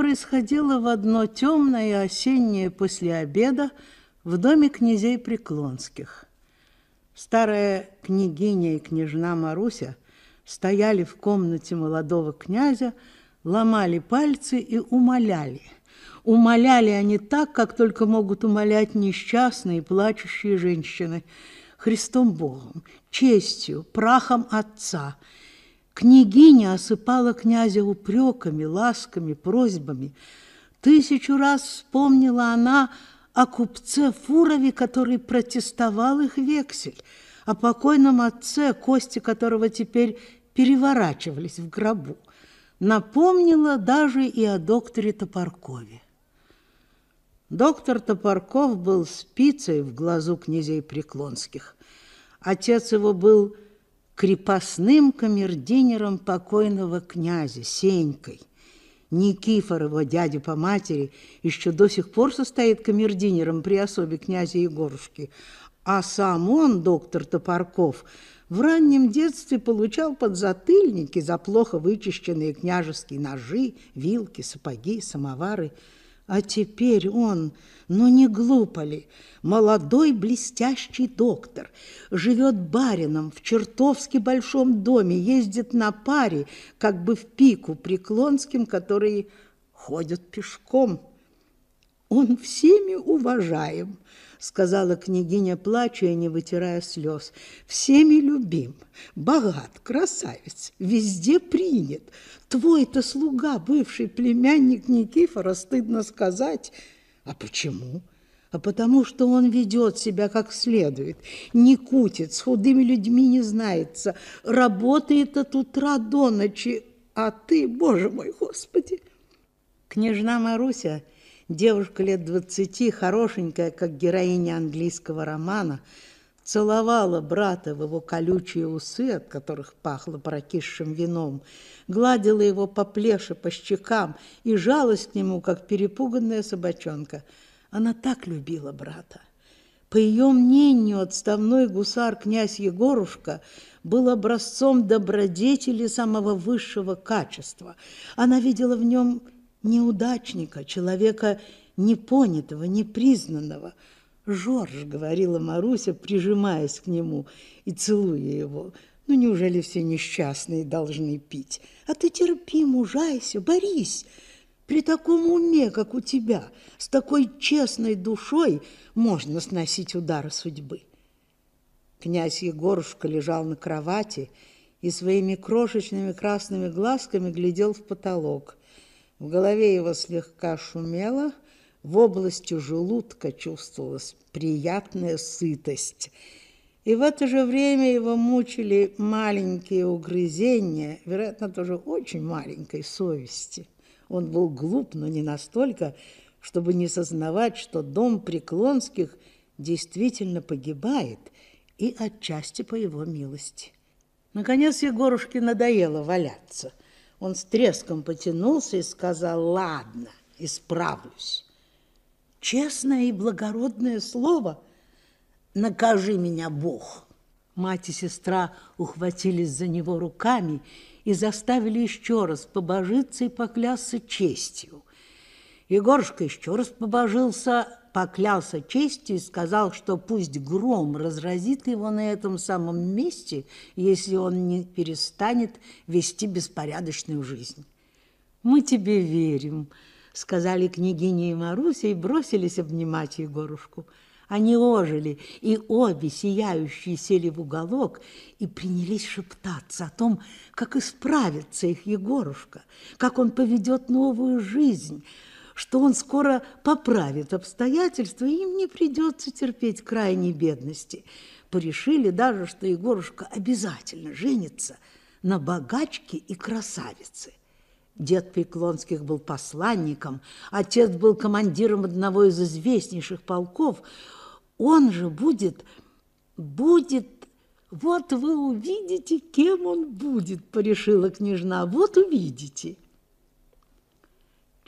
происходило в одно темное осеннее после обеда в доме князей Преклонских. Старая княгиня и княжна Маруся стояли в комнате молодого князя, ломали пальцы и умоляли. Умоляли они так, как только могут умолять несчастные плачущие женщины. Христом Богом, честью, прахом отца – Княгиня осыпала князя упреками, ласками, просьбами. Тысячу раз вспомнила она о купце Фурове, который протестовал их вексель, о покойном отце, кости которого теперь переворачивались в гробу. Напомнила даже и о докторе Топоркове. Доктор Топорков был спицей в глазу князей Преклонских. Отец его был крепостным камердинером покойного князя Сенькой. Никифорова дядя по матери еще до сих пор состоит камердинером при особе князя Егорушки, а сам он, доктор Топорков, в раннем детстве получал подзатыльники за плохо вычищенные княжеские ножи, вилки, сапоги, самовары – а теперь он, ну не глупо ли, молодой блестящий доктор, живет барином в чертовски большом доме, ездит на паре, как бы в пику преклонским, которые ходят пешком. Он всеми уважаем – сказала княгиня, плача и не вытирая слез. «Всеми любим, богат, красавец, везде принят. Твой-то слуга, бывший племянник Никифора, стыдно сказать. А почему?» а потому что он ведет себя как следует, не кутит, с худыми людьми не знается, работает от утра до ночи, а ты, боже мой, Господи!» Княжна Маруся – Девушка лет двадцати, хорошенькая, как героиня английского романа, целовала брата в его колючие усы, от которых пахло прокисшим вином, гладила его по плеше, по щекам и жалась к нему, как перепуганная собачонка. Она так любила брата. По ее мнению, отставной гусар князь Егорушка был образцом добродетели самого высшего качества. Она видела в нем неудачника, человека непонятого, непризнанного. «Жорж», — говорила Маруся, прижимаясь к нему и целуя его, — «ну неужели все несчастные должны пить? А ты терпи, мужайся, борись!» При таком уме, как у тебя, с такой честной душой можно сносить удары судьбы. Князь Егорушка лежал на кровати и своими крошечными красными глазками глядел в потолок. В голове его слегка шумело, в области желудка чувствовалась приятная сытость. И в это же время его мучили маленькие угрызения, вероятно, тоже очень маленькой совести. Он был глуп, но не настолько, чтобы не сознавать, что дом Преклонских действительно погибает, и отчасти по его милости. Наконец Егорушке надоело валяться – он с треском потянулся и сказал, ладно, исправлюсь. Честное и благородное слово, накажи меня Бог. Мать и сестра ухватились за него руками и заставили еще раз побожиться и поклясться честью. Егорушка еще раз побожился, поклялся честью и сказал, что пусть гром разразит его на этом самом месте, если он не перестанет вести беспорядочную жизнь. «Мы тебе верим», — сказали княгиня и Маруся и бросились обнимать Егорушку. Они ожили, и обе сияющие сели в уголок и принялись шептаться о том, как исправится их Егорушка, как он поведет новую жизнь — что он скоро поправит обстоятельства, и им не придется терпеть крайней бедности. Порешили даже, что Егорушка обязательно женится на богачке и красавице. Дед Преклонских был посланником, отец был командиром одного из известнейших полков. Он же будет, будет, вот вы увидите, кем он будет, порешила княжна, вот увидите.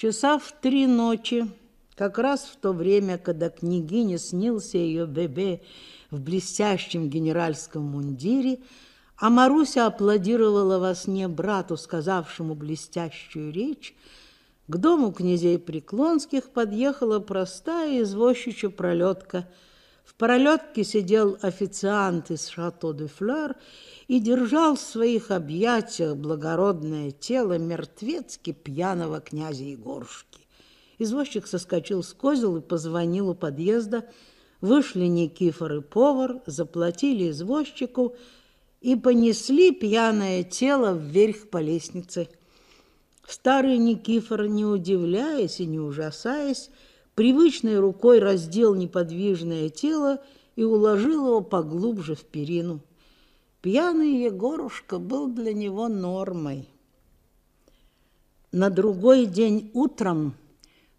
Часа в три ночи, как раз в то время, когда княгине снился ее бебе в блестящем генеральском мундире, а Маруся аплодировала во сне брату, сказавшему блестящую речь, к дому князей Преклонских подъехала простая извозчичья пролетка. В пролетке сидел официант из Шато де Флёр и держал в своих объятиях благородное тело мертвецки пьяного князя Егоршки. Извозчик соскочил с козел и позвонил у подъезда. Вышли Никифор и повар, заплатили извозчику и понесли пьяное тело вверх по лестнице. Старый Никифор, не удивляясь и не ужасаясь, привычной рукой раздел неподвижное тело и уложил его поглубже в перину. Пьяный Егорушка был для него нормой. На другой день утром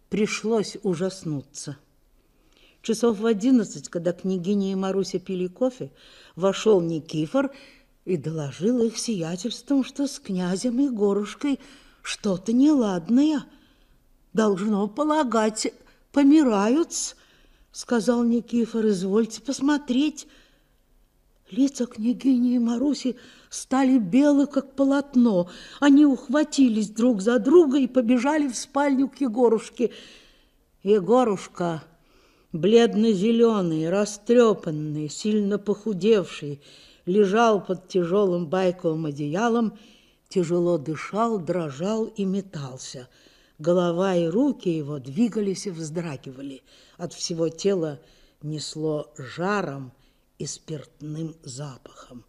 пришлось ужаснуться. Часов в одиннадцать, когда княгиня и Маруся пили кофе, вошел Никифор и доложил их сиятельством, что с князем и горушкой что-то неладное. Должно полагать, помираются. сказал Никифор, извольте посмотреть. Лица княгини и Маруси стали белы, как полотно. Они ухватились друг за друга и побежали в спальню к Егорушке. Егорушка, бледно-зеленый, растрепанный, сильно похудевший, лежал под тяжелым байковым одеялом, тяжело дышал, дрожал и метался. Голова и руки его двигались и вздрагивали. От всего тела несло жаром, и спиртным запахом.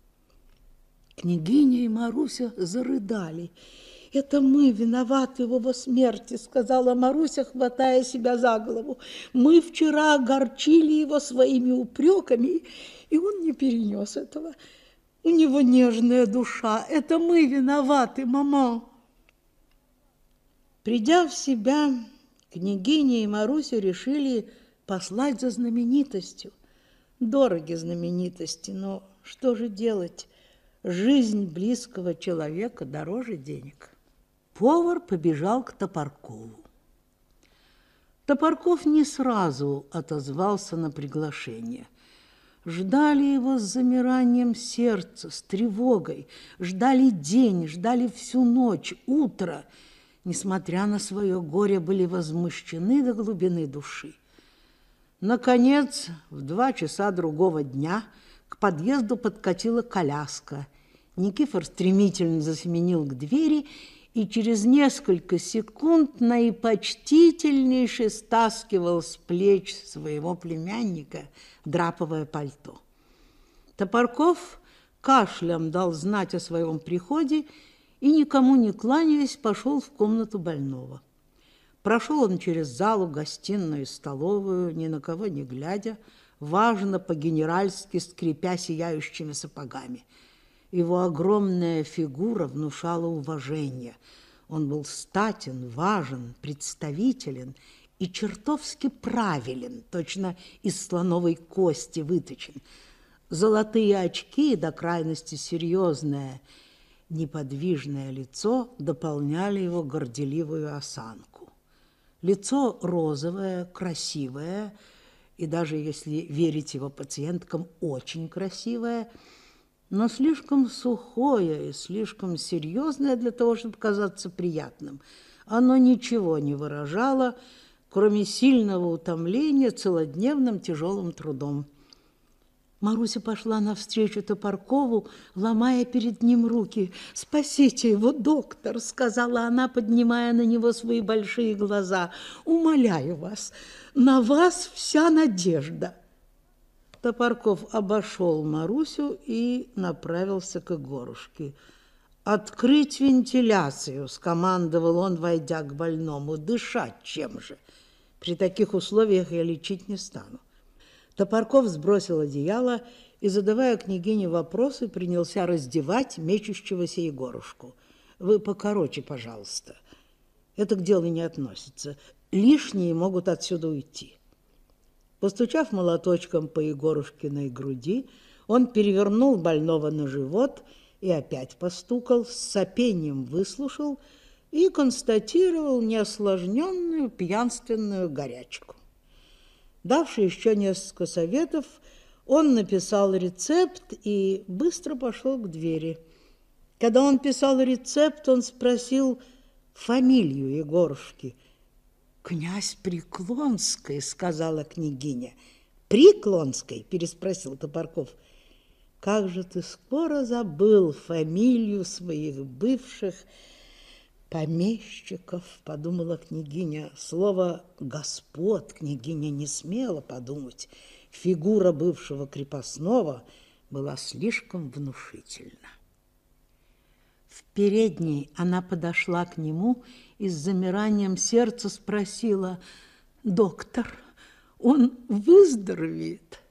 Княгиня и Маруся зарыдали. «Это мы виноваты в его смерти», — сказала Маруся, хватая себя за голову. «Мы вчера огорчили его своими упреками, и он не перенес этого. У него нежная душа. Это мы виноваты, мама». Придя в себя, княгиня и Маруся решили послать за знаменитостью – Дороги знаменитости, но что же делать? Жизнь близкого человека дороже денег. Повар побежал к Топоркову. Топорков не сразу отозвался на приглашение. Ждали его с замиранием сердца, с тревогой, ждали день, ждали всю ночь, утро. Несмотря на свое горе, были возмущены до глубины души. Наконец, в два часа другого дня к подъезду подкатила коляска. Никифор стремительно засеменил к двери и через несколько секунд наипочтительнейше стаскивал с плеч своего племянника драповое пальто. Топорков кашлем дал знать о своем приходе и, никому не кланяясь, пошел в комнату больного. Прошел он через залу, гостиную и столовую, ни на кого не глядя, важно по-генеральски скрипя сияющими сапогами. Его огромная фигура внушала уважение. Он был статен, важен, представителен и чертовски правилен, точно из слоновой кости выточен. Золотые очки до крайности серьезное неподвижное лицо дополняли его горделивую осанку. Лицо розовое, красивое, и даже, если верить его пациенткам, очень красивое, но слишком сухое и слишком серьезное для того, чтобы казаться приятным. Оно ничего не выражало, кроме сильного утомления целодневным тяжелым трудом. Маруся пошла навстречу Топоркову, ломая перед ним руки. «Спасите его, доктор!» — сказала она, поднимая на него свои большие глаза. «Умоляю вас, на вас вся надежда!» Топорков обошел Марусю и направился к Горушке. «Открыть вентиляцию!» — скомандовал он, войдя к больному. «Дышать чем же? При таких условиях я лечить не стану. Топорков сбросил одеяло и, задавая княгине вопросы, принялся раздевать мечущегося Егорушку. «Вы покороче, пожалуйста. Это к делу не относится. Лишние могут отсюда уйти». Постучав молоточком по Егорушкиной груди, он перевернул больного на живот и опять постукал, с сопением выслушал и констатировал неосложненную пьянственную горячку. Давший еще несколько советов, он написал рецепт и быстро пошел к двери. Когда он писал рецепт, он спросил фамилию Егорушки. «Князь Преклонской», — сказала княгиня. «Преклонской?» – переспросил Топорков. «Как же ты скоро забыл фамилию своих бывших!» помещиков, подумала княгиня. Слово «господ» княгиня не смела подумать. Фигура бывшего крепостного была слишком внушительна. В передней она подошла к нему и с замиранием сердца спросила, «Доктор, он выздоровеет?»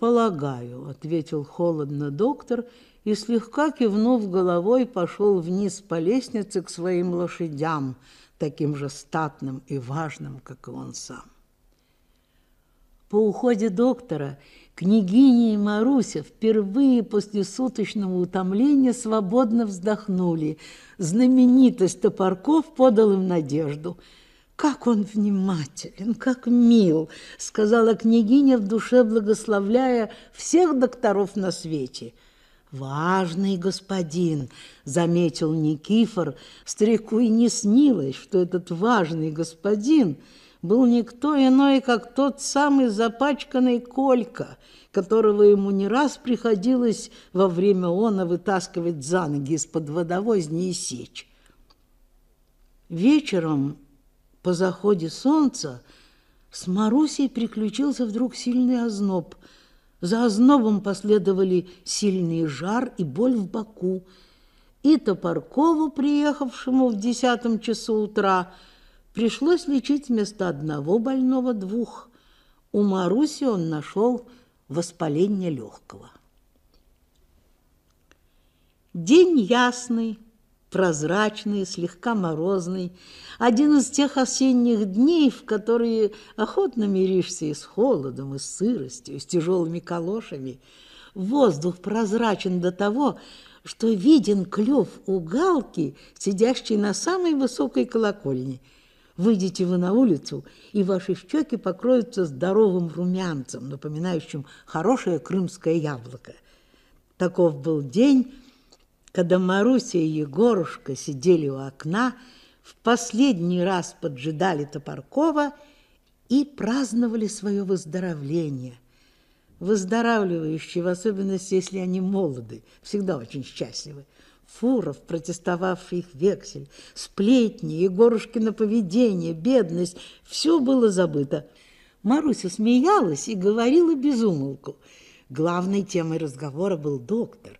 «Полагаю», — ответил холодно доктор и, слегка кивнув головой, пошел вниз по лестнице к своим лошадям, таким же статным и важным, как и он сам. По уходе доктора княгиня и Маруся впервые после суточного утомления свободно вздохнули. Знаменитость Топорков подал им надежду — «Как он внимателен, как мил!» — сказала княгиня в душе, благословляя всех докторов на свете. «Важный господин!» — заметил Никифор. Старику и не снилось, что этот важный господин был никто иной, как тот самый запачканный Колька, которого ему не раз приходилось во время она вытаскивать за ноги из-под водовозни и сечь. Вечером по заходе солнца с Марусей приключился вдруг сильный озноб. За ознобом последовали сильный жар и боль в боку. И Топоркову, приехавшему в десятом часу утра, пришлось лечить вместо одного больного двух. У Маруси он нашел воспаление легкого. День ясный прозрачный, слегка морозный. Один из тех осенних дней, в которые охотно миришься и с холодом, и с сыростью, и с тяжелыми калошами. Воздух прозрачен до того, что виден клюв у галки, сидящей на самой высокой колокольне. Выйдете вы на улицу, и ваши щеки покроются здоровым румянцем, напоминающим хорошее крымское яблоко. Таков был день, когда Маруся и Егорушка сидели у окна, в последний раз поджидали Топоркова и праздновали свое выздоровление. Выздоравливающие, в особенности, если они молоды, всегда очень счастливы. Фуров, протестовавший их вексель, сплетни, Егорушкино поведение, бедность – все было забыто. Маруся смеялась и говорила без умолку. Главной темой разговора был доктор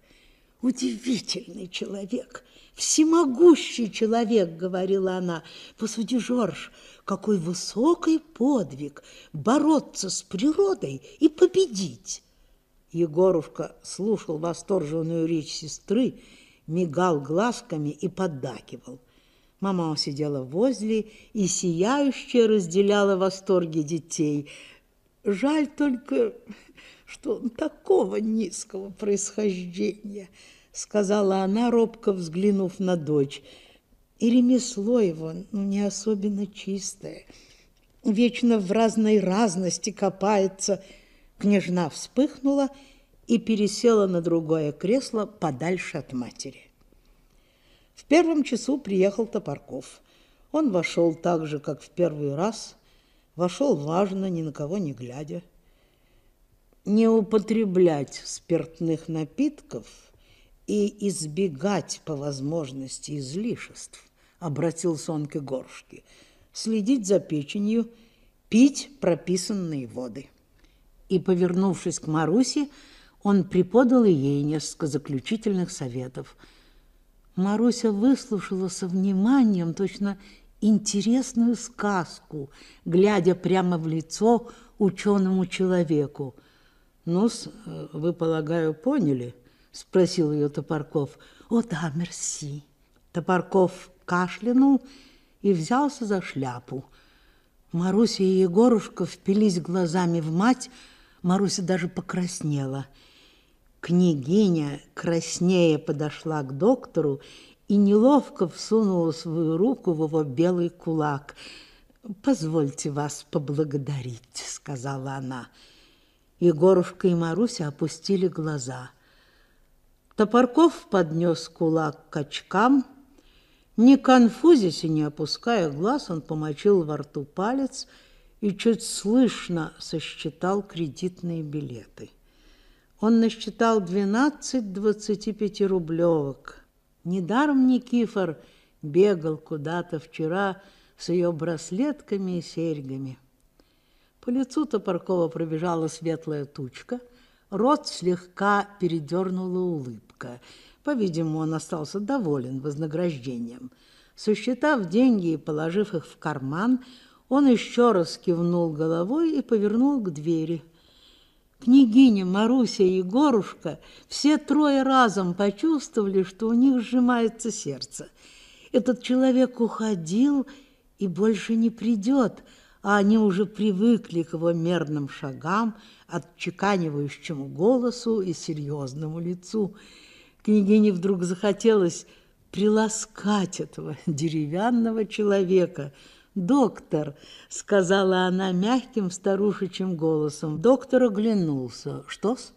удивительный человек, всемогущий человек, говорила она. Посуди, Жорж, какой высокий подвиг бороться с природой и победить. Егорушка слушал восторженную речь сестры, мигал глазками и поддакивал. Мама сидела возле и сияюще разделяла восторги детей. Жаль только, что он такого низкого происхождения, сказала она, робко взглянув на дочь. И ремесло его ну, не особенно чистое. Вечно в разной разности копается. Княжна вспыхнула и пересела на другое кресло подальше от матери. В первом часу приехал Топорков. Он вошел так же, как в первый раз. Вошел важно, ни на кого не глядя не употреблять спиртных напитков и избегать по возможности излишеств, обратился он к горшке, следить за печенью, пить прописанные воды. И, повернувшись к Марусе, он преподал ей несколько заключительных советов. Маруся выслушала со вниманием точно интересную сказку, глядя прямо в лицо ученому человеку – ну вы, полагаю, поняли?» – спросил ее Топорков. «О да, мерси». Топорков кашлянул и взялся за шляпу. Маруся и Егорушка впились глазами в мать, Маруся даже покраснела. Княгиня краснее подошла к доктору и неловко всунула свою руку в его белый кулак. «Позвольте вас поблагодарить», — сказала она. Егорушка и Маруся опустили глаза. Топорков поднес кулак к очкам. Не конфузясь и не опуская глаз, он помочил во рту палец и чуть слышно сосчитал кредитные билеты. Он насчитал 12 25-рублевок. Недаром Никифор бегал куда-то вчера с ее браслетками и серьгами. По лицу Топоркова пробежала светлая тучка, рот слегка передернула улыбка. По-видимому, он остался доволен вознаграждением. Сосчитав деньги и положив их в карман, он еще раз кивнул головой и повернул к двери. Княгиня, Маруся и Егорушка все трое разом почувствовали, что у них сжимается сердце. Этот человек уходил и больше не придет – а они уже привыкли к его мерным шагам, отчеканивающему голосу и серьезному лицу. Княгине вдруг захотелось приласкать этого деревянного человека. «Доктор!» – сказала она мягким старушечьим голосом. Доктор оглянулся. «Что-с?»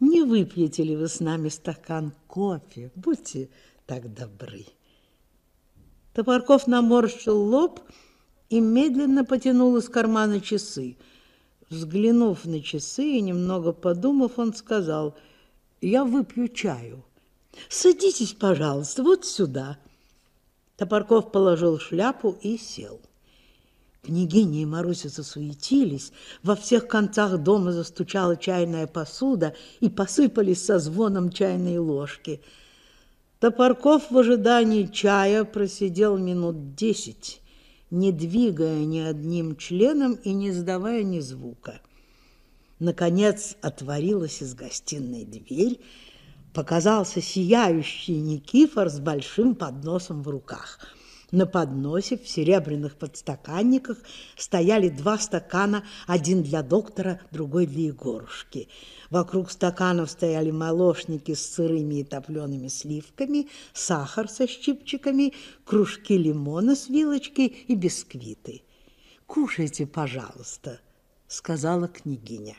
«Не выпьете ли вы с нами стакан кофе? Будьте так добры!» Топорков наморщил лоб – и медленно потянул из кармана часы. Взглянув на часы и немного подумав, он сказал, «Я выпью чаю». «Садитесь, пожалуйста, вот сюда». Топорков положил шляпу и сел. Княгиня и Маруся засуетились, во всех концах дома застучала чайная посуда и посыпались со звоном чайные ложки. Топорков в ожидании чая просидел минут десять, не двигая ни одним членом и не издавая ни звука. Наконец отворилась из гостиной дверь, показался сияющий Никифор с большим подносом в руках – на подносе в серебряных подстаканниках стояли два стакана, один для доктора, другой для Егорушки. Вокруг стаканов стояли молочники с сырыми и топлеными сливками, сахар со щипчиками, кружки лимона с вилочкой и бисквиты. «Кушайте, пожалуйста», — сказала княгиня.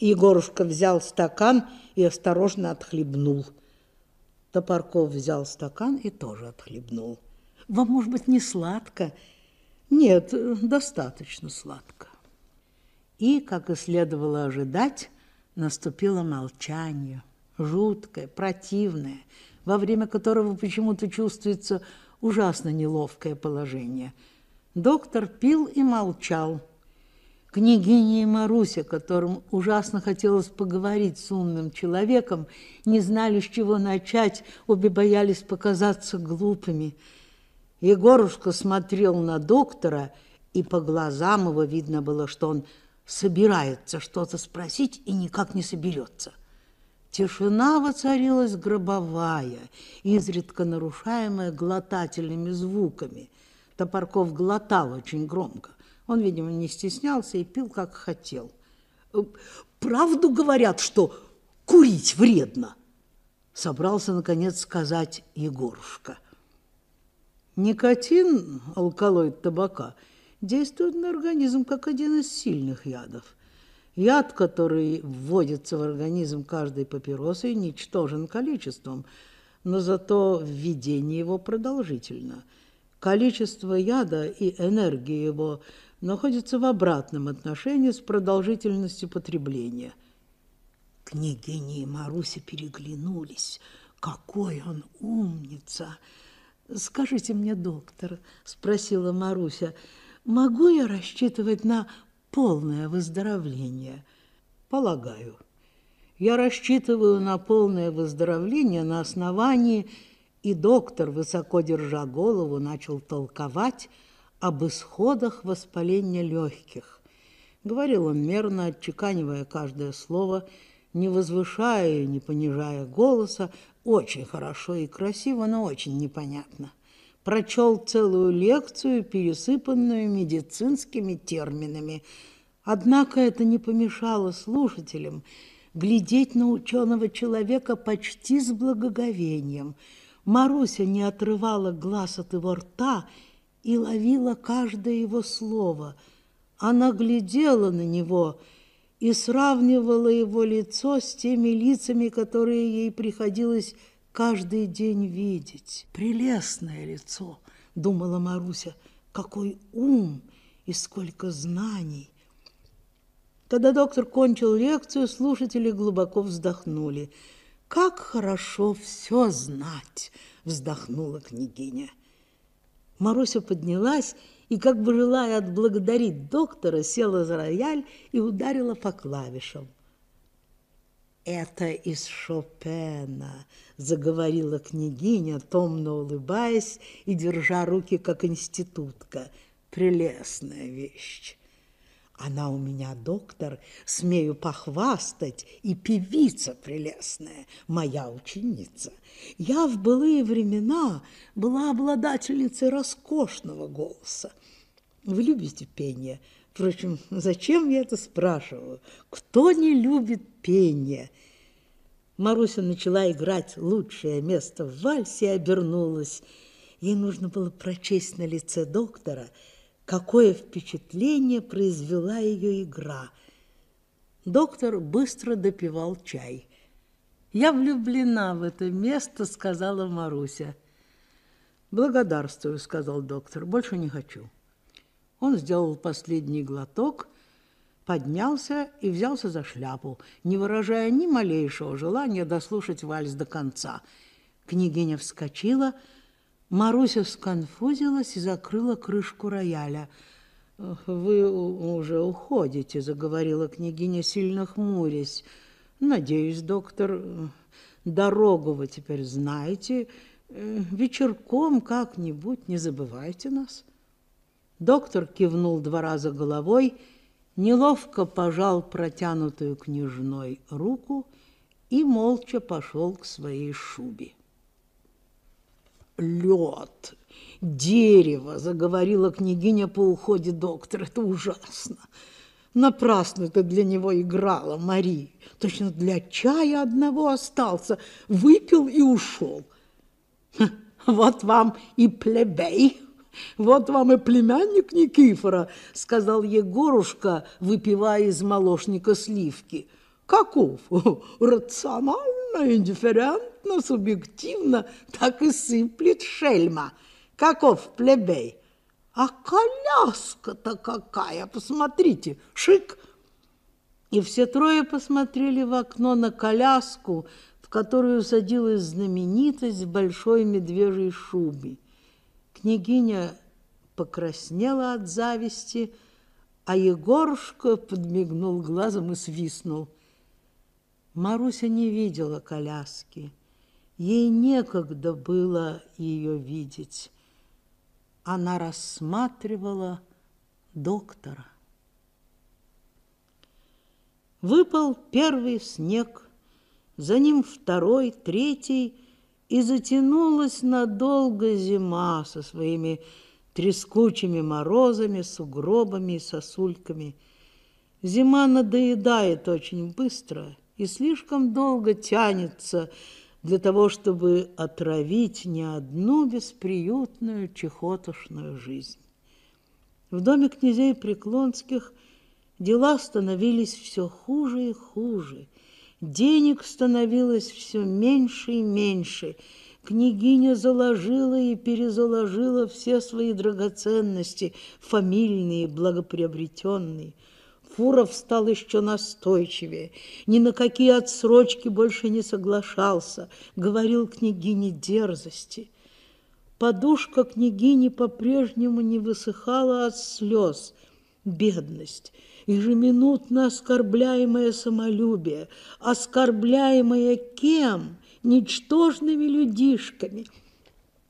Егорушка взял стакан и осторожно отхлебнул. Топорков взял стакан и тоже отхлебнул. Вам, может быть, не сладко? Нет, достаточно сладко. И, как и следовало ожидать, наступило молчание, жуткое, противное, во время которого почему-то чувствуется ужасно неловкое положение. Доктор пил и молчал. Княгиня и Маруся, которым ужасно хотелось поговорить с умным человеком, не знали, с чего начать, обе боялись показаться глупыми – Егорушка смотрел на доктора, и по глазам его видно было, что он собирается что-то спросить и никак не соберется. Тишина воцарилась гробовая, изредка нарушаемая глотательными звуками. Топорков глотал очень громко. Он, видимо, не стеснялся и пил, как хотел. «Э, «Правду говорят, что курить вредно!» Собрался, наконец, сказать Егорушка – Никотин, алкалоид табака, действует на организм как один из сильных ядов. Яд, который вводится в организм каждой папиросой, ничтожен количеством, но зато введение его продолжительно. Количество яда и энергии его находятся в обратном отношении с продолжительностью потребления. Княгиня и Маруся переглянулись. «Какой он умница!» «Скажите мне, доктор», – спросила Маруся, – «могу я рассчитывать на полное выздоровление?» «Полагаю. Я рассчитываю на полное выздоровление на основании...» И доктор, высоко держа голову, начал толковать об исходах воспаления легких. Говорил он мерно, отчеканивая каждое слово, не возвышая и не понижая голоса, очень хорошо и красиво, но очень непонятно. Прочел целую лекцию, пересыпанную медицинскими терминами. Однако это не помешало слушателям глядеть на ученого человека почти с благоговением. Маруся не отрывала глаз от его рта и ловила каждое его слово. Она глядела на него – и сравнивала его лицо с теми лицами, которые ей приходилось каждый день видеть. «Прелестное лицо!» – думала Маруся. «Какой ум и сколько знаний!» Когда доктор кончил лекцию, слушатели глубоко вздохнули. «Как хорошо все знать!» – вздохнула княгиня. Маруся поднялась и, как бы желая отблагодарить доктора, села за рояль и ударила по клавишам. «Это из Шопена», – заговорила княгиня, томно улыбаясь и держа руки, как институтка. «Прелестная вещь! Она у меня, доктор, смею похвастать, и певица прелестная, моя ученица. Я в былые времена была обладательницей роскошного голоса. Вы любите пение? Впрочем, зачем я это спрашиваю? Кто не любит пение? Маруся начала играть лучшее место в вальсе и обернулась. Ей нужно было прочесть на лице доктора – какое впечатление произвела ее игра. Доктор быстро допивал чай. «Я влюблена в это место», — сказала Маруся. «Благодарствую», — сказал доктор, — «больше не хочу». Он сделал последний глоток, поднялся и взялся за шляпу, не выражая ни малейшего желания дослушать вальс до конца. Княгиня вскочила, — Маруся сконфузилась и закрыла крышку рояля. «Вы уже уходите», — заговорила княгиня, сильно хмурясь. «Надеюсь, доктор, дорогу вы теперь знаете. Э, вечерком как-нибудь не забывайте нас». Доктор кивнул два раза головой, неловко пожал протянутую княжной руку и молча пошел к своей шубе лед, дерево, заговорила княгиня по уходе доктора. Это ужасно. Напрасно ты для него играла, Мари. Точно для чая одного остался. Выпил и ушел. вот вам и плебей. Вот вам и племянник Никифора, сказал Егорушка, выпивая из молочника сливки каков рационально, индифферентно, субъективно, так и сыплет шельма. Каков плебей? А коляска-то какая, посмотрите, шик! И все трое посмотрели в окно на коляску, в которую садилась знаменитость в большой медвежьей шубе. Княгиня покраснела от зависти, а Егорушка подмигнул глазом и свистнул – Маруся не видела коляски. Ей некогда было ее видеть. Она рассматривала доктора. Выпал первый снег, за ним второй, третий, и затянулась надолго зима со своими трескучими морозами, сугробами и сосульками. Зима надоедает очень быстро – и слишком долго тянется для того, чтобы отравить не одну бесприютную чехотошную жизнь. В доме князей Преклонских дела становились все хуже и хуже, денег становилось все меньше и меньше, Княгиня заложила и перезаложила все свои драгоценности, фамильные, благоприобретенные – Фуров стал еще настойчивее, ни на какие отсрочки больше не соглашался, говорил княгине дерзости. Подушка княгини по-прежнему не высыхала от слез, бедность, ежеминутно оскорбляемое самолюбие, оскорбляемое кем? Ничтожными людишками –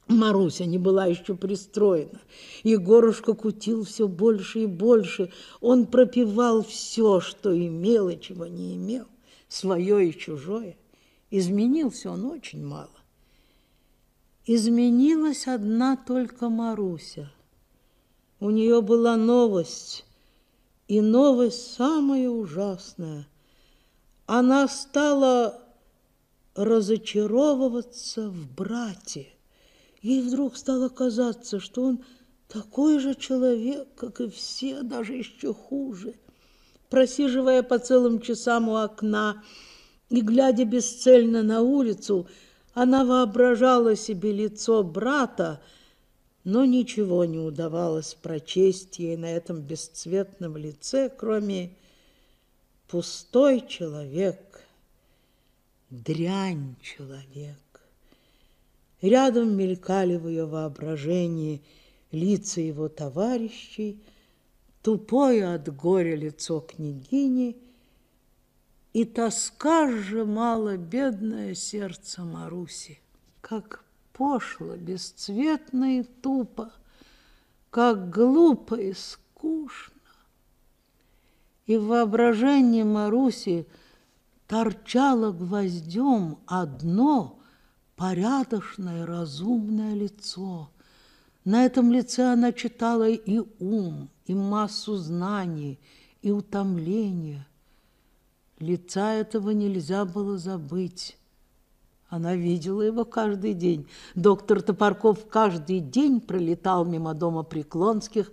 Маруся не была еще пристроена. Егорушка кутил все больше и больше. Он пропивал все, что имел и чего не имел, свое и чужое. Изменился он очень мало. Изменилась одна только Маруся. У нее была новость, и новость самая ужасная. Она стала разочаровываться в брате. Ей вдруг стало казаться, что он такой же человек, как и все, даже еще хуже. Просиживая по целым часам у окна и глядя бесцельно на улицу, она воображала себе лицо брата, но ничего не удавалось прочесть ей на этом бесцветном лице, кроме «пустой человек, дрянь человек». Рядом мелькали в ее воображении лица его товарищей, тупое от горя лицо княгини, и тоска сжимала бедное сердце Маруси. Как пошло, бесцветно и тупо, как глупо и скучно. И в воображении Маруси торчало гвоздем одно – порядочное, разумное лицо. На этом лице она читала и ум, и массу знаний, и утомление. Лица этого нельзя было забыть. Она видела его каждый день. Доктор Топорков каждый день пролетал мимо дома Преклонских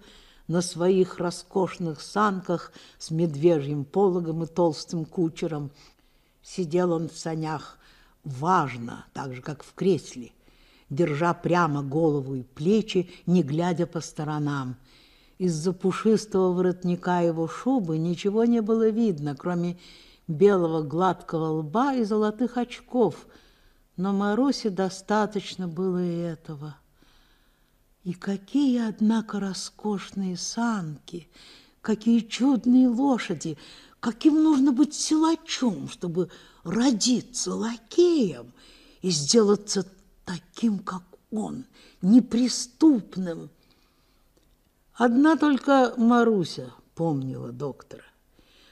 на своих роскошных санках с медвежьим пологом и толстым кучером. Сидел он в санях важно, так же, как в кресле, держа прямо голову и плечи, не глядя по сторонам. Из-за пушистого воротника его шубы ничего не было видно, кроме белого гладкого лба и золотых очков, но Марусе достаточно было и этого. И какие, однако, роскошные санки, какие чудные лошади, каким нужно быть силачом, чтобы родиться лакеем и сделаться таким, как он, неприступным. Одна только Маруся помнила доктора.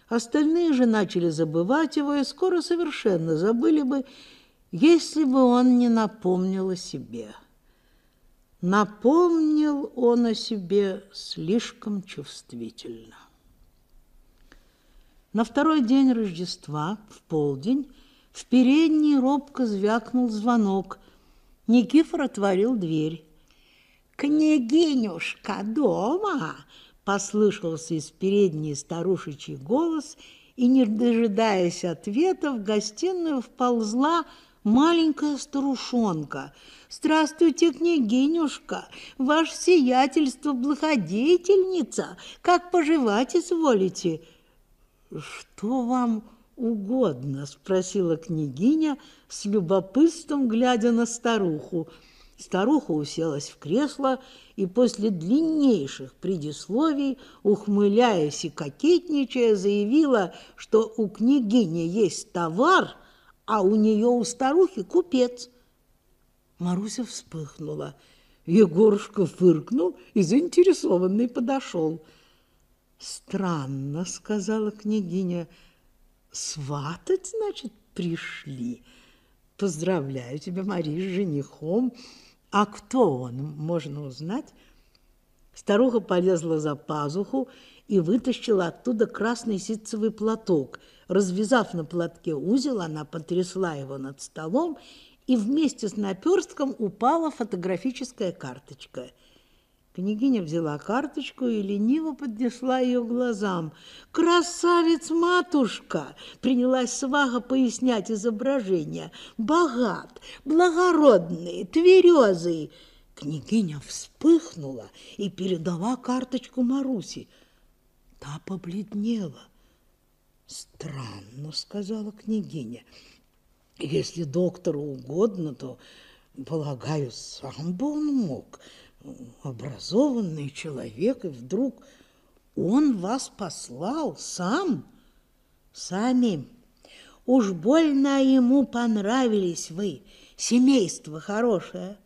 Остальные же начали забывать его и скоро совершенно забыли бы, если бы он не напомнил о себе. Напомнил он о себе слишком чувствительно. На второй день Рождества, в полдень, в передней робко звякнул звонок. Никифор отворил дверь. «Княгинюшка дома!» – послышался из передней старушечий голос, и, не дожидаясь ответа, в гостиную вползла маленькая старушонка. «Здравствуйте, княгинюшка! Ваше сиятельство, благодетельница! Как поживать изволите?» «Что вам угодно?» – спросила княгиня с любопытством, глядя на старуху. Старуха уселась в кресло и после длиннейших предисловий, ухмыляясь и кокетничая, заявила, что у княгини есть товар, а у нее у старухи купец. Маруся вспыхнула. Егорушка фыркнул и заинтересованный подошел – Странно, сказала княгиня. Сватать, значит, пришли. Поздравляю тебя, Мария, с женихом. А кто он, можно узнать? Старуха полезла за пазуху и вытащила оттуда красный ситцевый платок. Развязав на платке узел, она потрясла его над столом, и вместе с наперстком упала фотографическая карточка – Княгиня взяла карточку и лениво поднесла ее глазам. «Красавец, матушка!» – принялась свага пояснять изображение. «Богат, благородный, тверезый!» Княгиня вспыхнула и передала карточку Маруси. Та побледнела. «Странно», – сказала княгиня. «Если доктору угодно, то, полагаю, сам бы он мог» образованный человек, и вдруг он вас послал сам, сами. Уж больно ему понравились вы, семейство хорошее.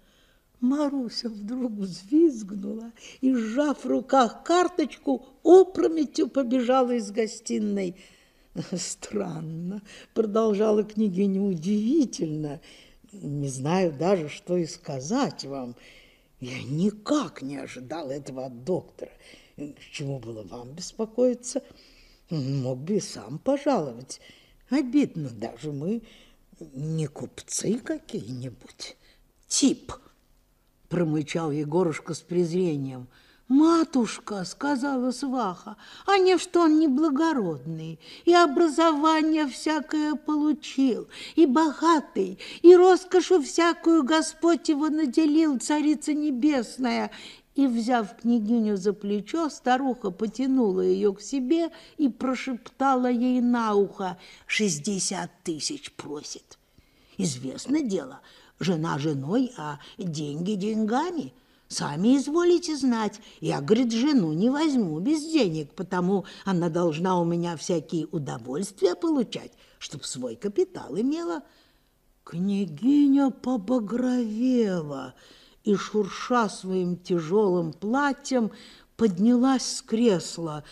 Маруся вдруг взвизгнула и, сжав в руках карточку, опрометью побежала из гостиной. Странно, продолжала княгиня удивительно. Не знаю даже, что и сказать вам. Я никак не ожидал этого от доктора. К чему было вам беспокоиться? Мог бы и сам пожаловать. Обидно даже мы не купцы какие-нибудь. Тип, промычал Егорушка с презрением – «Матушка», — сказала сваха, — «а не что он неблагородный, и образование всякое получил, и богатый, и роскошу всякую Господь его наделил, Царица Небесная». И, взяв княгиню за плечо, старуха потянула ее к себе и прошептала ей на ухо «Шестьдесят тысяч просит». Известно дело, жена женой, а деньги деньгами – Сами изволите знать, я, говорит, жену не возьму без денег, потому она должна у меня всякие удовольствия получать, чтоб свой капитал имела. Княгиня побагровела и, шурша своим тяжелым платьем, поднялась с кресла.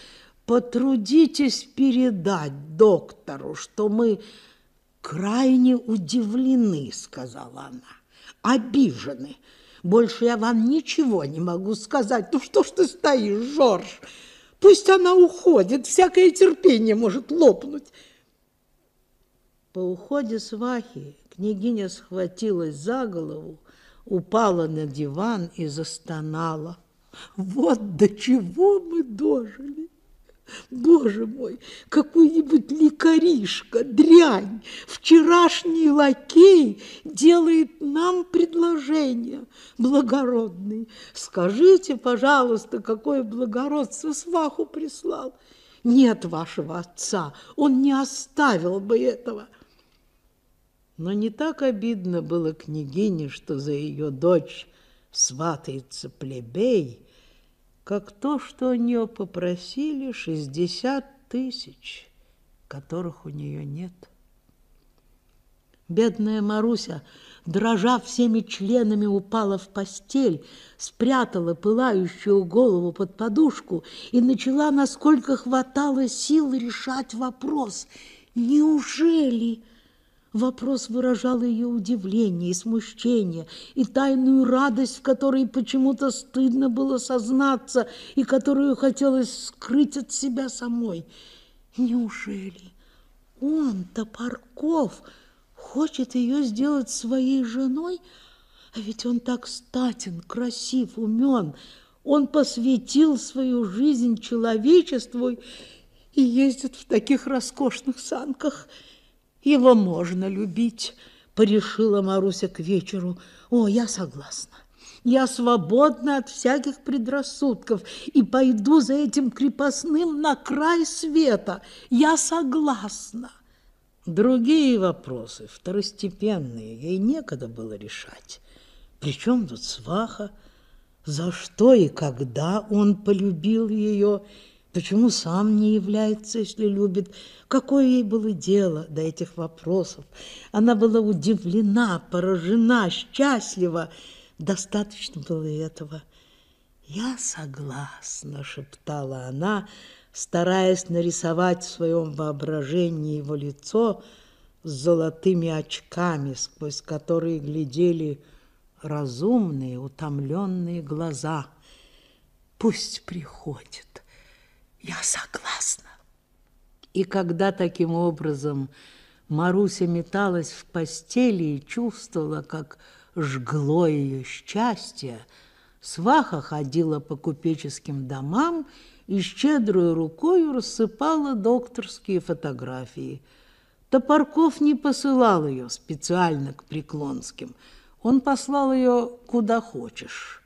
«Потрудитесь передать доктору, что мы крайне удивлены», — сказала она, — «обижены». Больше я вам ничего не могу сказать. Ну что ж ты стоишь, Жорж? Пусть она уходит, всякое терпение может лопнуть. По уходе свахи княгиня схватилась за голову, упала на диван и застонала. Вот до чего мы дожили! Боже мой, какой-нибудь лекаришка, дрянь, вчерашний лакей делает нам предложение благородный. Скажите, пожалуйста, какое благородство сваху прислал? Нет вашего отца, он не оставил бы этого. Но не так обидно было княгине, что за ее дочь сватается плебей – как то, что у нее попросили 60 тысяч, которых у нее нет. Бедная Маруся, дрожа всеми членами, упала в постель, спрятала пылающую голову под подушку и начала, насколько хватало сил, решать вопрос. Неужели... Вопрос выражал ее удивление и смущение, и тайную радость, в которой почему-то стыдно было сознаться, и которую хотелось скрыть от себя самой. Неужели он-то, Парков, хочет ее сделать своей женой? А ведь он так статен, красив, умен. Он посвятил свою жизнь человечеству и ездит в таких роскошных санках – его можно любить, порешила Маруся к вечеру. О, я согласна. Я свободна от всяких предрассудков и пойду за этим крепостным на край света. Я согласна. Другие вопросы, второстепенные, ей некогда было решать. Причем тут сваха? За что и когда он полюбил ее? Почему сам не является, если любит? Какое ей было дело до этих вопросов? Она была удивлена, поражена, счастлива. Достаточно было этого. «Я согласна», — шептала она, стараясь нарисовать в своем воображении его лицо с золотыми очками, сквозь которые глядели разумные, утомленные глаза. «Пусть приходит» Я согласна. И когда таким образом Маруся металась в постели и чувствовала, как жгло ее счастье, сваха ходила по купеческим домам и щедрую рукою рассыпала докторские фотографии. Топорков не посылал ее специально к Преклонским, он послал ее куда хочешь.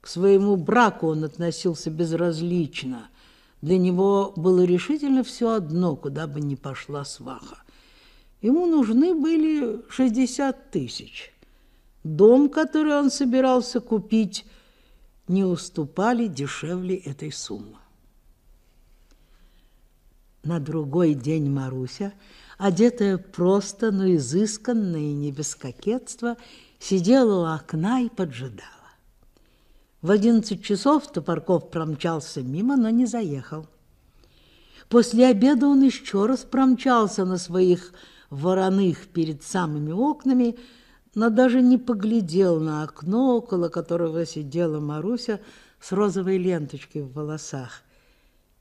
К своему браку он относился безразлично, для него было решительно все одно, куда бы ни пошла сваха. Ему нужны были 60 тысяч. Дом, который он собирался купить, не уступали дешевле этой суммы. На другой день Маруся, одетая просто, но изысканно и не без кокетства, сидела у окна и поджидала. В одиннадцать часов Топорков промчался мимо, но не заехал. После обеда он еще раз промчался на своих вороных перед самыми окнами, но даже не поглядел на окно, около которого сидела Маруся с розовой ленточкой в волосах.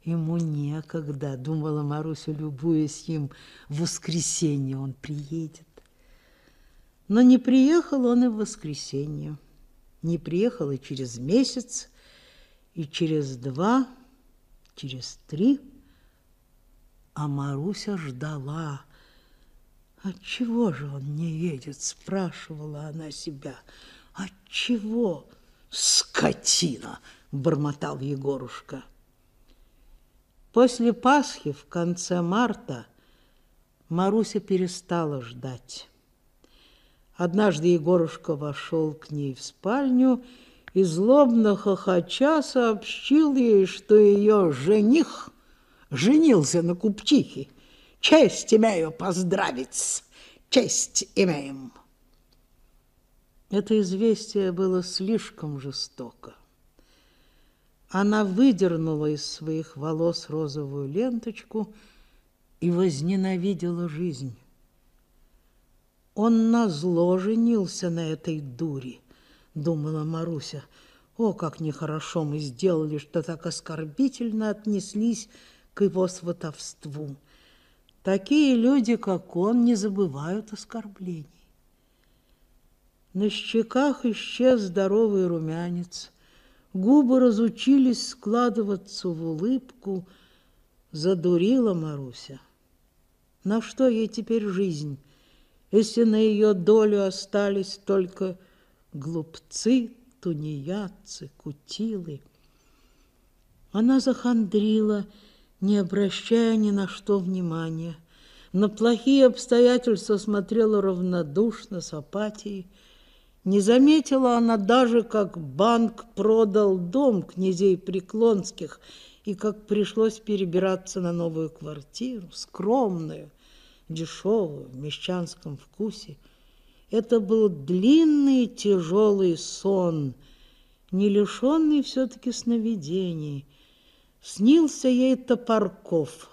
Ему некогда, думала Маруся, любуясь им, в воскресенье он приедет. Но не приехал он и в воскресенье не приехал и через месяц, и через два, через три. А Маруся ждала. «Отчего же он не едет?» – спрашивала она себя. «Отчего?» «Скотина!» – бормотал Егорушка. После Пасхи в конце марта Маруся перестала ждать. Однажды Егорушка вошел к ней в спальню и злобно хохоча сообщил ей, что ее жених женился на купчихе. «Честь имею поздравить! Честь имеем!» Это известие было слишком жестоко. Она выдернула из своих волос розовую ленточку и возненавидела жизнь. Он назло женился на этой дуре, думала Маруся. О, как нехорошо мы сделали, что так оскорбительно отнеслись к его сватовству. Такие люди, как он, не забывают оскорблений. На щеках исчез здоровый румянец, губы разучились складываться в улыбку, задурила Маруся. На что ей теперь жизнь? если на ее долю остались только глупцы, тунеядцы, кутилы. Она захандрила, не обращая ни на что внимания. На плохие обстоятельства смотрела равнодушно, с апатией. Не заметила она даже, как банк продал дом князей Преклонских и как пришлось перебираться на новую квартиру, скромную, дешевую, в мещанском вкусе. Это был длинный тяжелый сон, не лишенный все-таки сновидений. Снился ей топорков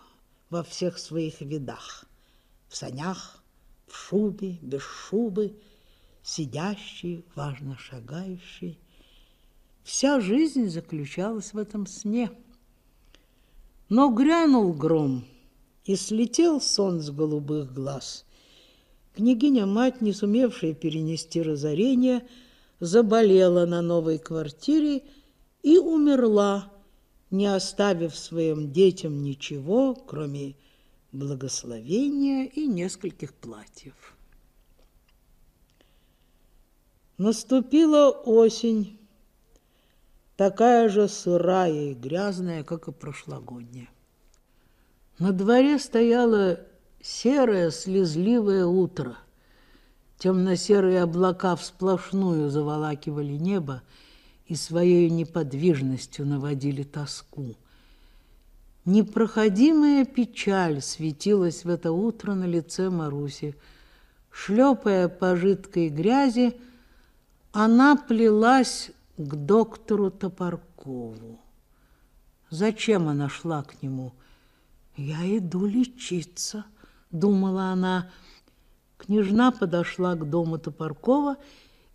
во всех своих видах, в санях, в шубе, без шубы, сидящий, важно шагающий. Вся жизнь заключалась в этом сне. Но грянул гром — и слетел сон с голубых глаз. Княгиня-мать, не сумевшая перенести разорение, заболела на новой квартире и умерла, не оставив своим детям ничего, кроме благословения и нескольких платьев. Наступила осень, такая же сырая и грязная, как и прошлогодняя. На дворе стояло серое слезливое утро. Темно-серые облака всплошную заволакивали небо и своей неподвижностью наводили тоску. Непроходимая печаль светилась в это утро на лице Маруси. Шлепая по жидкой грязи, она плелась к доктору Топоркову. Зачем она шла к нему – «Я иду лечиться», — думала она. Княжна подошла к дому Топоркова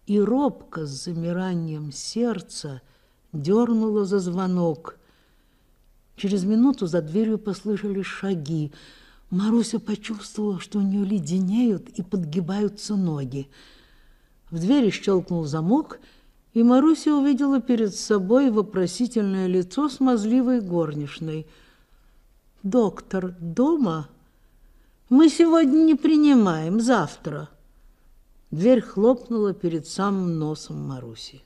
и робко с замиранием сердца дернула за звонок. Через минуту за дверью послышались шаги. Маруся почувствовала, что у нее леденеют и подгибаются ноги. В двери щелкнул замок, и Маруся увидела перед собой вопросительное лицо смазливой горничной — Доктор дома? Мы сегодня не принимаем, завтра. Дверь хлопнула перед самым носом Маруси.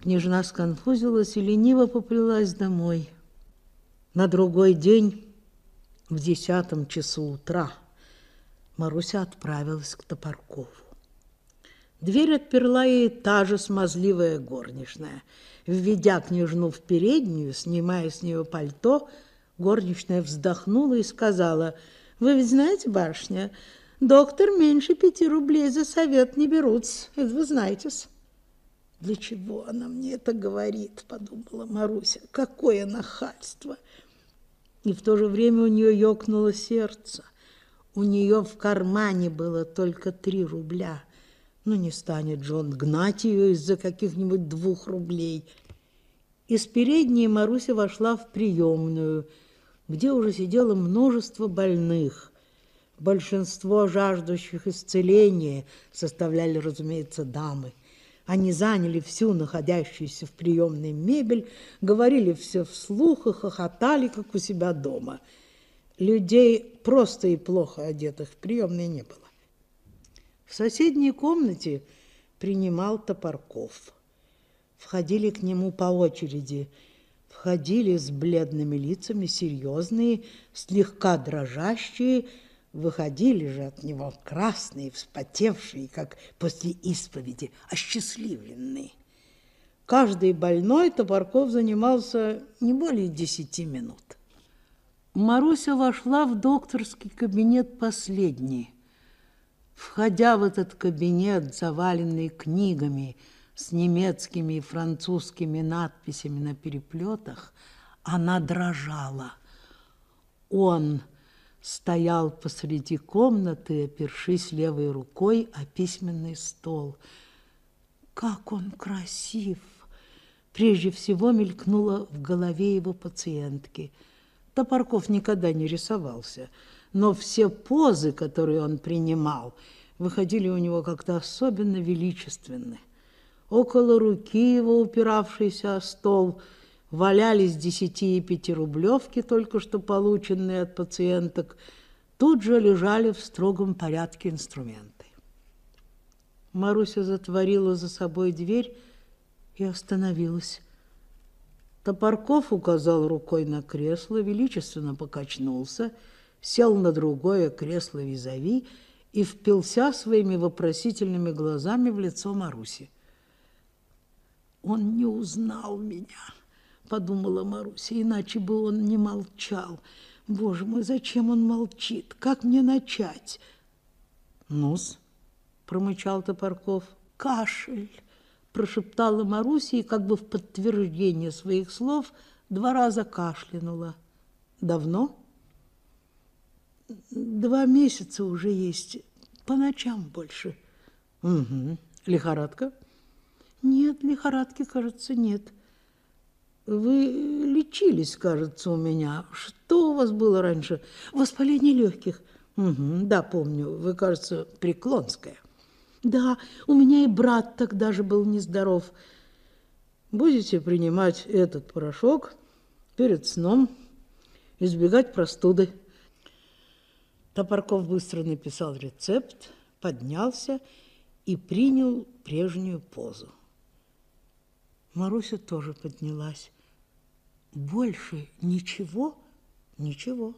Княжна сконфузилась и лениво поплелась домой. На другой день, в десятом часу утра, Маруся отправилась к Топоркову. Дверь отперла ей та же смазливая горничная. Введя княжну в переднюю, снимая с нее пальто, Горничная вздохнула и сказала, «Вы ведь знаете, барышня, доктор меньше пяти рублей за совет не берут. это вы знаете-с». «Для чего она мне это говорит?» – подумала Маруся. «Какое нахальство!» И в то же время у нее ёкнуло сердце. У нее в кармане было только три рубля. Ну, не станет Джон гнать ее из-за каких-нибудь двух рублей. Из передней Маруся вошла в приемную – где уже сидело множество больных. Большинство жаждущих исцеления составляли, разумеется, дамы. Они заняли всю находящуюся в приемной мебель, говорили все вслух и хохотали, как у себя дома. Людей просто и плохо одетых в приемной не было. В соседней комнате принимал Топорков. Входили к нему по очереди – Входили с бледными лицами, серьезные, слегка дрожащие, выходили же от него красные, вспотевшие, как после исповеди, осчастливленные. Каждый больной Топорков занимался не более десяти минут. Маруся вошла в докторский кабинет последний. Входя в этот кабинет, заваленный книгами, с немецкими и французскими надписями на переплетах, она дрожала. Он стоял посреди комнаты, опершись левой рукой о письменный стол. Как он красив! Прежде всего мелькнуло в голове его пациентки. Топорков никогда не рисовался, но все позы, которые он принимал, выходили у него как-то особенно величественны. Около руки его, упиравшейся о стол, валялись десяти и пятирублевки, только что полученные от пациенток. Тут же лежали в строгом порядке инструменты. Маруся затворила за собой дверь и остановилась. Топорков указал рукой на кресло, величественно покачнулся, сел на другое кресло визави и впился своими вопросительными глазами в лицо Маруси. Он не узнал меня, подумала Маруся, иначе бы он не молчал. Боже мой, зачем он молчит? Как мне начать? Нос, промычал Топорков. Кашель, прошептала Маруся и как бы в подтверждение своих слов два раза кашлянула. Давно? Два месяца уже есть, по ночам больше. Угу. Лихорадка? Нет, лихорадки, кажется, нет. Вы лечились, кажется, у меня. Что у вас было раньше? Воспаление легких. Угу, да, помню. Вы, кажется, Преклонская. Да, у меня и брат тогда же был нездоров. Будете принимать этот порошок перед сном, избегать простуды. Топорков быстро написал рецепт, поднялся и принял прежнюю позу. Маруся тоже поднялась. Больше ничего? Ничего.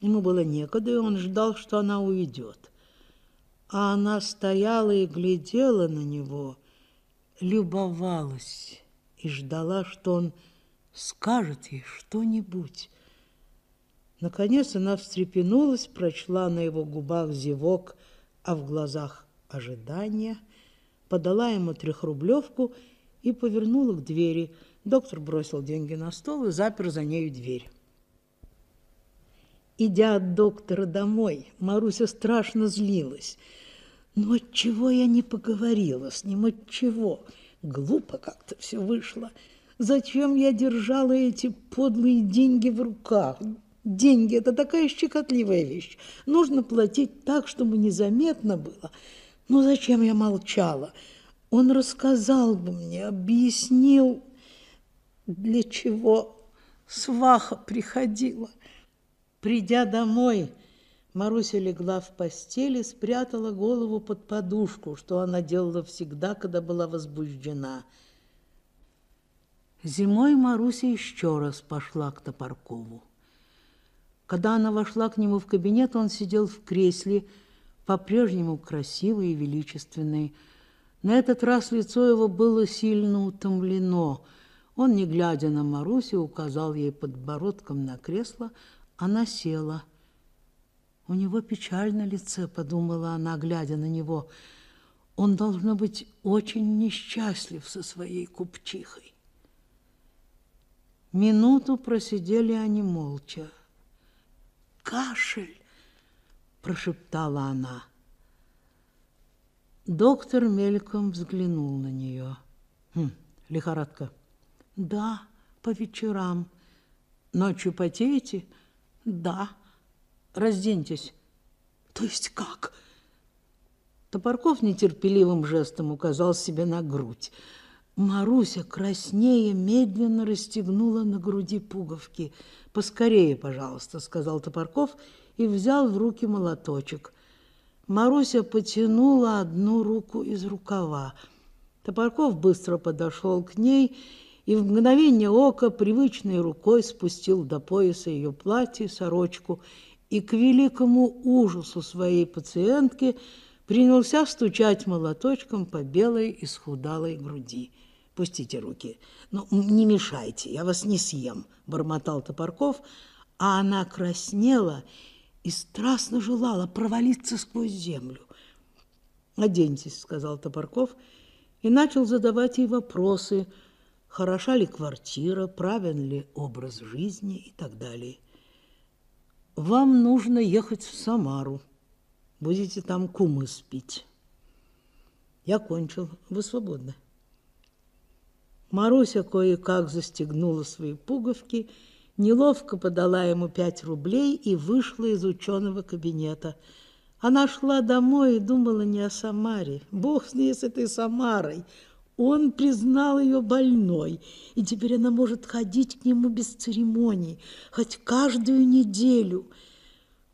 Ему было некогда, и он ждал, что она уйдет. А она стояла и глядела на него, любовалась и ждала, что он скажет ей что-нибудь. Наконец она встрепенулась, прочла на его губах зевок, а в глазах ожидания, подала ему трехрублевку – и повернула к двери. Доктор бросил деньги на стол и запер за нею дверь. Идя от доктора домой, Маруся страшно злилась. Но «Ну, отчего я не поговорила с ним, отчего? Глупо как-то все вышло. Зачем я держала эти подлые деньги в руках? Деньги – это такая щекотливая вещь. Нужно платить так, чтобы незаметно было. Но ну, зачем я молчала? он рассказал бы мне, объяснил, для чего сваха приходила. Придя домой, Маруся легла в постели, спрятала голову под подушку, что она делала всегда, когда была возбуждена. Зимой Маруся еще раз пошла к Топоркову. Когда она вошла к нему в кабинет, он сидел в кресле, по-прежнему красивый и величественный, на этот раз лицо его было сильно утомлено. Он, не глядя на Марусю, указал ей подбородком на кресло. Она села. «У него печаль на лице», — подумала она, глядя на него. «Он, должно быть, очень несчастлив со своей купчихой». Минуту просидели они молча. «Кашель!» – прошептала она. Доктор мельком взглянул на нее. Хм, лихорадка. Да, по вечерам. Ночью потеете? Да. Разденьтесь. То есть как? Топорков нетерпеливым жестом указал себе на грудь. Маруся краснее медленно расстегнула на груди пуговки. «Поскорее, пожалуйста», — сказал Топорков и взял в руки молоточек — Маруся потянула одну руку из рукава. Топорков быстро подошел к ней и в мгновение ока привычной рукой спустил до пояса ее платье, сорочку, и к великому ужасу своей пациентки принялся стучать молоточком по белой исхудалой груди. «Пустите руки, ну, не мешайте, я вас не съем», – бормотал Топорков, а она краснела и и страстно желала провалиться сквозь землю. «Оденьтесь», — сказал Топорков, и начал задавать ей вопросы, хороша ли квартира, правен ли образ жизни и так далее. «Вам нужно ехать в Самару. Будете там кумы спить». «Я кончил. Вы свободны». Маруся кое-как застегнула свои пуговки и, неловко подала ему пять рублей и вышла из ученого кабинета. Она шла домой и думала не о Самаре. Бог с ней, с этой Самарой. Он признал ее больной, и теперь она может ходить к нему без церемоний, хоть каждую неделю.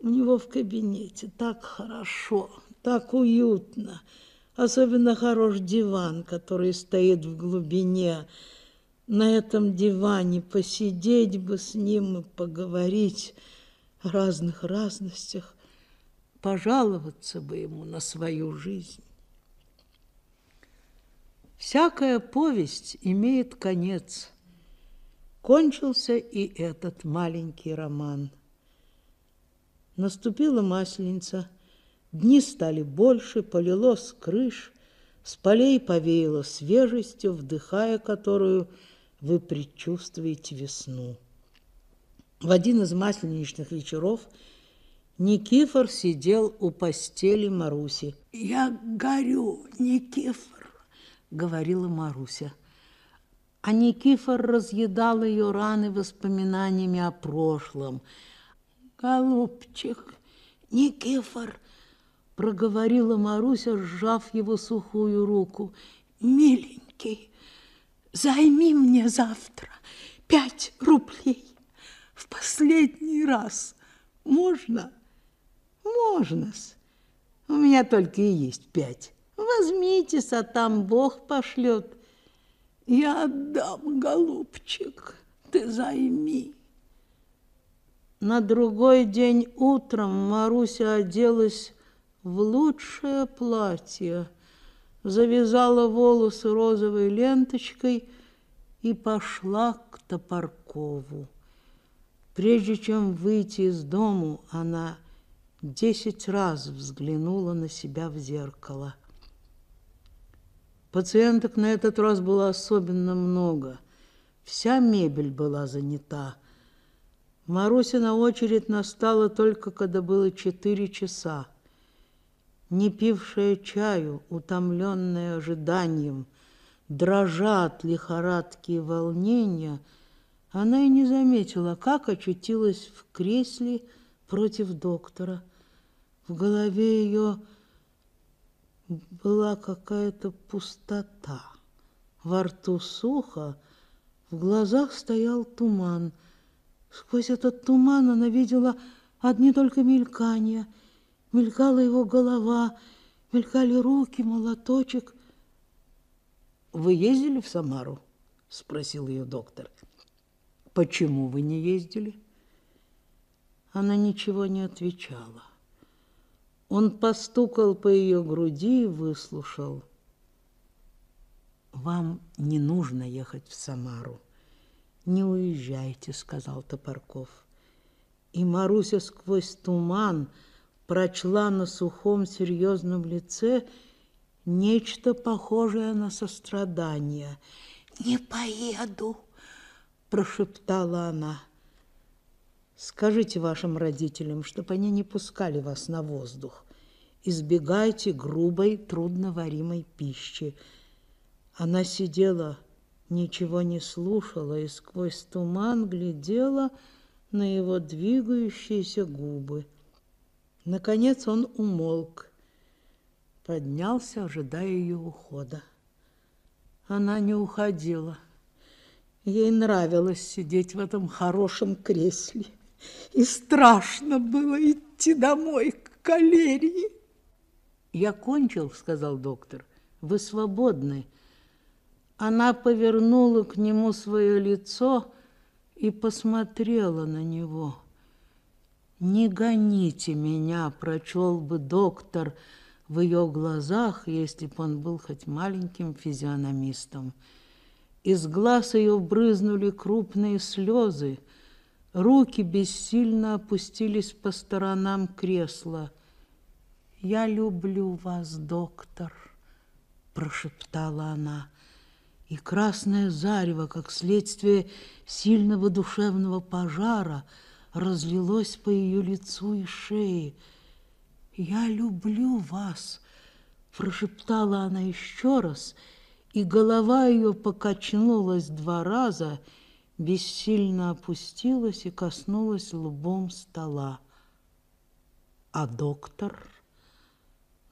У него в кабинете так хорошо, так уютно. Особенно хорош диван, который стоит в глубине, на этом диване, посидеть бы с ним и поговорить о разных разностях, пожаловаться бы ему на свою жизнь. Всякая повесть имеет конец. Кончился и этот маленький роман. Наступила масленица, дни стали больше, полило с крыш, с полей повеяло свежестью, вдыхая которую – вы предчувствуете весну. В один из масленичных вечеров Никифор сидел у постели Маруси. «Я горю, Никифор!» – говорила Маруся. А Никифор разъедал ее раны воспоминаниями о прошлом. «Голубчик, Никифор!» – проговорила Маруся, сжав его сухую руку. «Миленький, Займи мне завтра пять рублей. В последний раз. Можно? Можно-с. У меня только и есть пять. Возьмитесь, а там Бог пошлет. Я отдам, голубчик, ты займи. На другой день утром Маруся оделась в лучшее платье – завязала волосы розовой ленточкой и пошла к Топоркову. Прежде чем выйти из дому, она десять раз взглянула на себя в зеркало. Пациенток на этот раз было особенно много. Вся мебель была занята. Марусина очередь настала только, когда было четыре часа не пившая чаю, утомленная ожиданием, дрожат лихорадки и волнения, она и не заметила, как очутилась в кресле против доктора. В голове ее была какая-то пустота. Во рту сухо, в глазах стоял туман. Сквозь этот туман она видела одни только мелькания — Мелькала его голова, мелькали руки, молоточек. «Вы ездили в Самару?» – спросил ее доктор. «Почему вы не ездили?» Она ничего не отвечала. Он постукал по ее груди и выслушал. «Вам не нужно ехать в Самару. Не уезжайте», – сказал Топорков. И Маруся сквозь туман – прочла на сухом серьезном лице нечто похожее на сострадание. «Не поеду!» – прошептала она. «Скажите вашим родителям, чтобы они не пускали вас на воздух. Избегайте грубой, трудноваримой пищи». Она сидела, ничего не слушала и сквозь туман глядела на его двигающиеся губы – Наконец он умолк, поднялся, ожидая ее ухода. Она не уходила. Ей нравилось сидеть в этом хорошем кресле. И страшно было идти домой к калерии. «Я кончил», — сказал доктор. «Вы свободны». Она повернула к нему свое лицо и посмотрела на него. «Не гоните меня», – прочел бы доктор в ее глазах, если бы он был хоть маленьким физиономистом. Из глаз ее брызнули крупные слезы, руки бессильно опустились по сторонам кресла. «Я люблю вас, доктор», – прошептала она. И красное зарево, как следствие сильного душевного пожара – разлилось по ее лицу и шее. «Я люблю вас!» – прошептала она еще раз, и голова ее покачнулась два раза, бессильно опустилась и коснулась лбом стола. А доктор?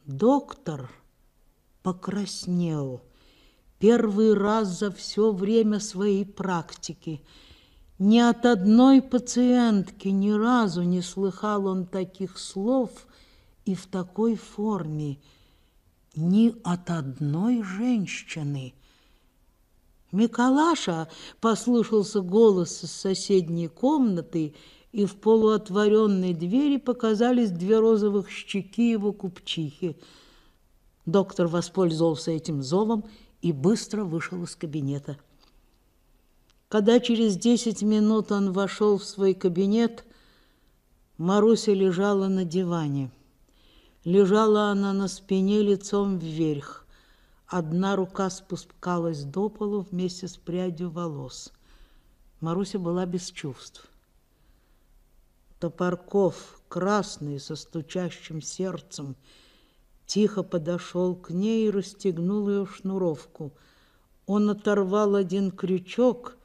Доктор покраснел – первый раз за все время своей практики – ни от одной пациентки ни разу не слыхал он таких слов и в такой форме, ни от одной женщины. Миколаша послушался голос из соседней комнаты, и в полуотворенной двери показались две розовых щеки его купчихи. Доктор воспользовался этим зовом и быстро вышел из кабинета. Когда через десять минут он вошел в свой кабинет, Маруся лежала на диване. Лежала она на спине лицом вверх. Одна рука спускалась до полу вместе с прядью волос. Маруся была без чувств. Топорков, красный, со стучащим сердцем, тихо подошел к ней и расстегнул ее шнуровку. Он оторвал один крючок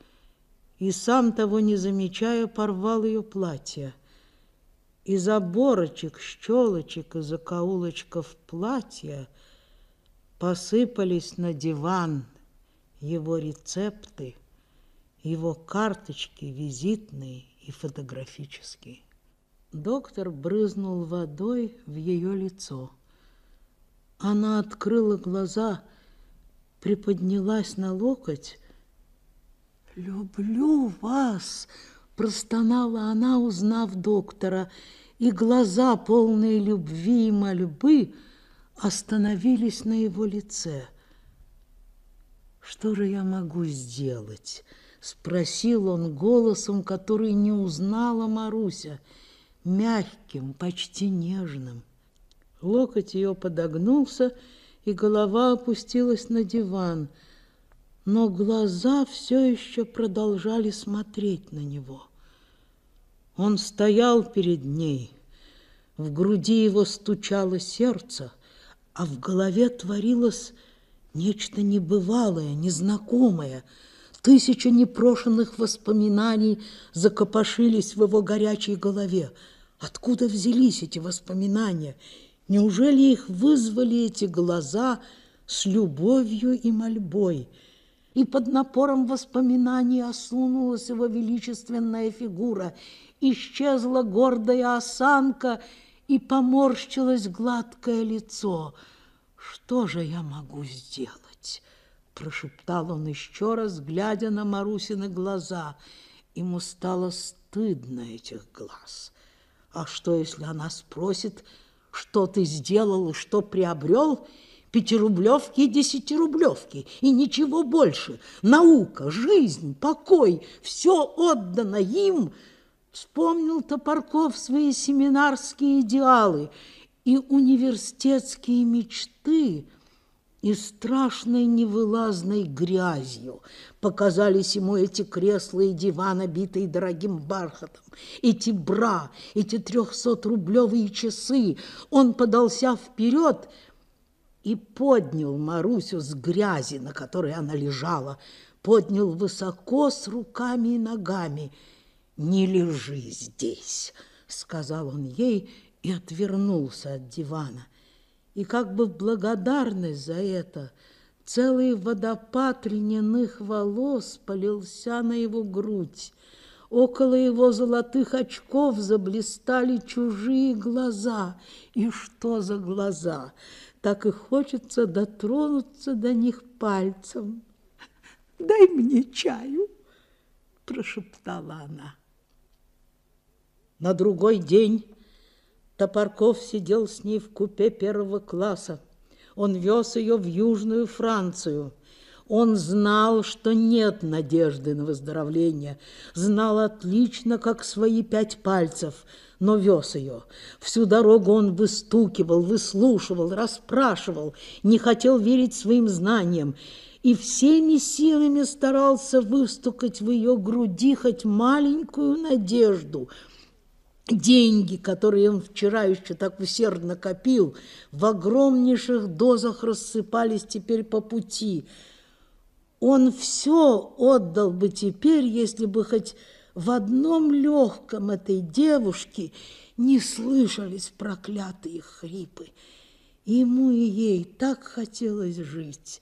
и, сам того не замечая, порвал ее платье. Из оборочек, щелочек и закоулочков платья посыпались на диван его рецепты, его карточки визитные и фотографические. Доктор брызнул водой в ее лицо. Она открыла глаза, приподнялась на локоть «Люблю вас!» – простонала она, узнав доктора, и глаза, полные любви и мольбы, остановились на его лице. «Что же я могу сделать?» – спросил он голосом, который не узнала Маруся, мягким, почти нежным. Локоть ее подогнулся, и голова опустилась на диван – но глаза все еще продолжали смотреть на него. Он стоял перед ней, в груди его стучало сердце, а в голове творилось нечто небывалое, незнакомое. Тысячи непрошенных воспоминаний закопошились в его горячей голове. Откуда взялись эти воспоминания? Неужели их вызвали эти глаза с любовью и мольбой – и под напором воспоминаний осунулась его величественная фигура, исчезла гордая осанка и поморщилось гладкое лицо. «Что же я могу сделать?» – прошептал он еще раз, глядя на Марусины глаза. Ему стало стыдно этих глаз. А что, если она спросит, что ты сделал и что приобрел – пятирублевки и десятирублевки, и ничего больше. Наука, жизнь, покой – все отдано им. Вспомнил Топорков свои семинарские идеалы и университетские мечты – и страшной невылазной грязью показались ему эти кресла и диван, обитые дорогим бархатом, эти бра, эти трехсотрублевые часы. Он подался вперед – и поднял Марусю с грязи, на которой она лежала, поднял высоко с руками и ногами. «Не лежи здесь», — сказал он ей и отвернулся от дивана. И как бы в благодарность за это целый водопад льняных волос полился на его грудь. Около его золотых очков заблистали чужие глаза. И что за глаза! так и хочется дотронуться до них пальцем. «Дай мне чаю!» – прошептала она. На другой день Топорков сидел с ней в купе первого класса. Он вез ее в Южную Францию. Он знал, что нет надежды на выздоровление, знал отлично, как свои пять пальцев – но вез ее. Всю дорогу он выстукивал, выслушивал, расспрашивал, не хотел верить своим знаниям и всеми силами старался выстукать в ее груди хоть маленькую надежду – Деньги, которые он вчера еще так усердно копил, в огромнейших дозах рассыпались теперь по пути. Он все отдал бы теперь, если бы хоть в одном легком этой девушке не слышались проклятые хрипы. Ему и ей так хотелось жить.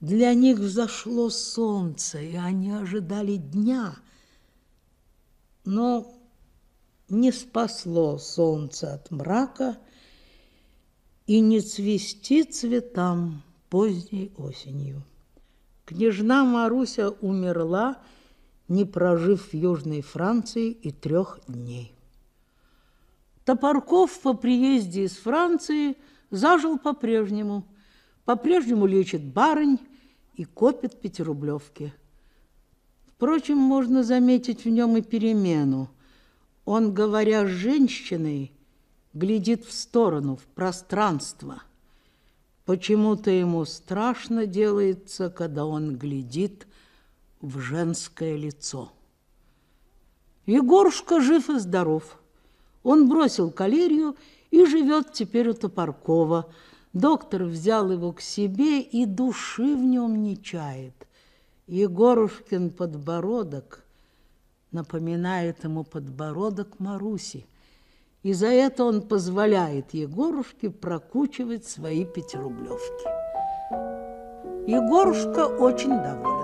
Для них взошло солнце, и они ожидали дня. Но не спасло солнце от мрака и не цвести цветам поздней осенью. Княжна Маруся умерла, не прожив в Южной Франции и трех дней. Топорков по приезде из Франции зажил по-прежнему. По-прежнему лечит барынь и копит пятирублевки. Впрочем, можно заметить в нем и перемену. Он, говоря с женщиной, глядит в сторону, в пространство. Почему-то ему страшно делается, когда он глядит в женское лицо. Егорушка жив и здоров. Он бросил калерию и живет теперь у Топоркова. Доктор взял его к себе и души в нем не чает. Егорушкин подбородок напоминает ему подбородок Маруси, и за это он позволяет Егорушке прокучивать свои пятирублевки. Егорушка очень доволен.